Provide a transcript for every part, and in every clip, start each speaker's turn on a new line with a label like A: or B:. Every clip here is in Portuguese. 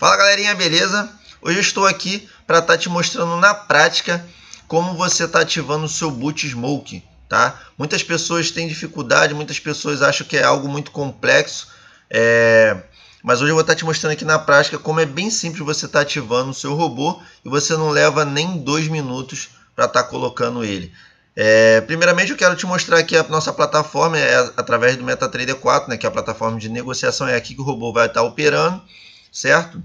A: Fala galerinha, beleza? Hoje eu estou aqui para estar tá te mostrando na prática como você está ativando o seu boot smoke, tá? Muitas pessoas têm dificuldade, muitas pessoas acham que é algo muito complexo, é... mas hoje eu vou estar tá te mostrando aqui na prática como é bem simples você estar tá ativando o seu robô e você não leva nem dois minutos para estar tá colocando ele. É, primeiramente eu quero te mostrar aqui a nossa plataforma, é através do MetaTrader 4, né, que é a plataforma de negociação, é aqui que o robô vai estar tá operando certo?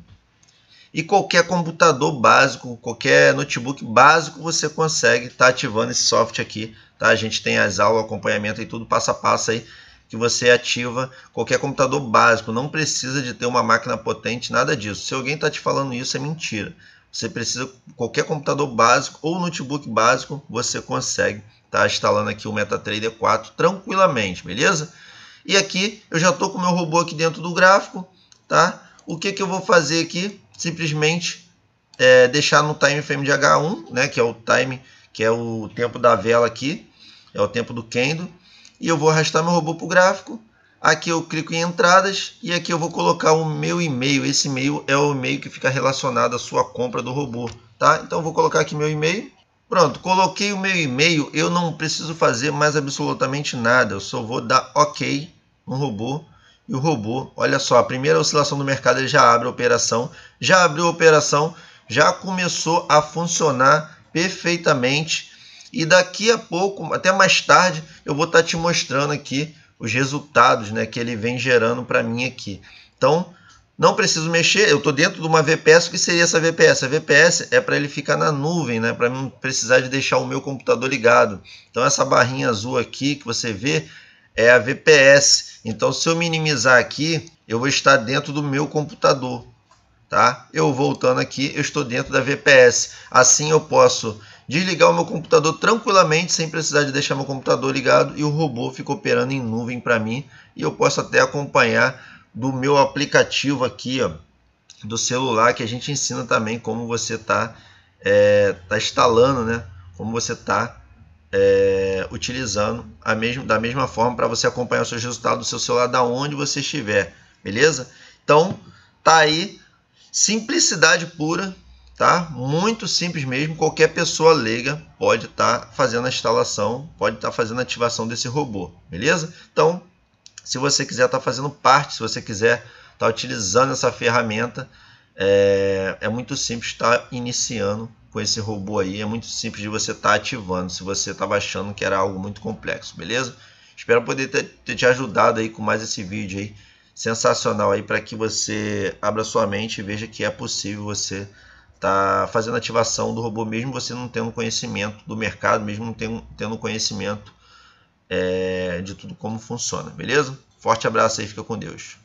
A: E qualquer computador básico, qualquer notebook básico, você consegue estar tá ativando esse software aqui, tá? A gente tem as aulas, acompanhamento e tudo passo a passo aí que você ativa qualquer computador básico, não precisa de ter uma máquina potente, nada disso. Se alguém está te falando isso, é mentira. Você precisa, qualquer computador básico ou notebook básico, você consegue estar tá instalando aqui o MetaTrader 4 tranquilamente, beleza? E aqui eu já estou com o meu robô aqui dentro do gráfico, tá? o que, que eu vou fazer aqui? Simplesmente é, deixar no time frame de H1, né, que é o time, que é o tempo da vela aqui, é o tempo do candle, e eu vou arrastar meu robô para o gráfico. Aqui eu clico em entradas e aqui eu vou colocar o meu e-mail. Esse e-mail é o e-mail que fica relacionado à sua compra do robô, tá? Então eu vou colocar aqui meu e-mail. Pronto, coloquei o meu e-mail, eu não preciso fazer mais absolutamente nada, eu só vou dar OK no robô e o robô, olha só, a primeira oscilação do mercado ele já abre a operação, já abriu a operação, já começou a funcionar perfeitamente e daqui a pouco, até mais tarde, eu vou estar tá te mostrando aqui os resultados né, que ele vem gerando para mim aqui. Então, não preciso mexer, eu estou dentro de uma VPS, o que seria essa VPS? A VPS é para ele ficar na nuvem, né, para não precisar de deixar o meu computador ligado. Então, essa barrinha azul aqui que você vê é a VPS, então, se eu minimizar aqui, eu vou estar dentro do meu computador, tá? Eu voltando aqui, eu estou dentro da VPS. Assim eu posso desligar o meu computador tranquilamente, sem precisar de deixar meu computador ligado e o robô fica operando em nuvem para mim e eu posso até acompanhar do meu aplicativo aqui, ó, do celular, que a gente ensina também como você está é, eh, tá instalando, né? Como você está é, utilizando a mesmo, da mesma forma para você acompanhar os seus resultados do seu celular da onde você estiver, beleza? Então, tá aí simplicidade pura, tá? Muito simples mesmo, qualquer pessoa leiga pode estar tá fazendo a instalação, pode estar tá fazendo a ativação desse robô, beleza? Então, se você quiser estar tá fazendo parte, se você quiser estar tá utilizando essa ferramenta, é, é muito simples estar tá iniciando com esse robô aí, é muito simples de você estar tá ativando, se você estava achando que era algo muito complexo, beleza? Espero poder ter, ter te ajudado aí com mais esse vídeo aí, sensacional aí, para que você abra sua mente e veja que é possível você tá fazendo ativação do robô, mesmo você não tendo conhecimento do mercado, mesmo não tendo, tendo conhecimento é, de tudo como funciona, beleza? Forte abraço aí, fica com Deus.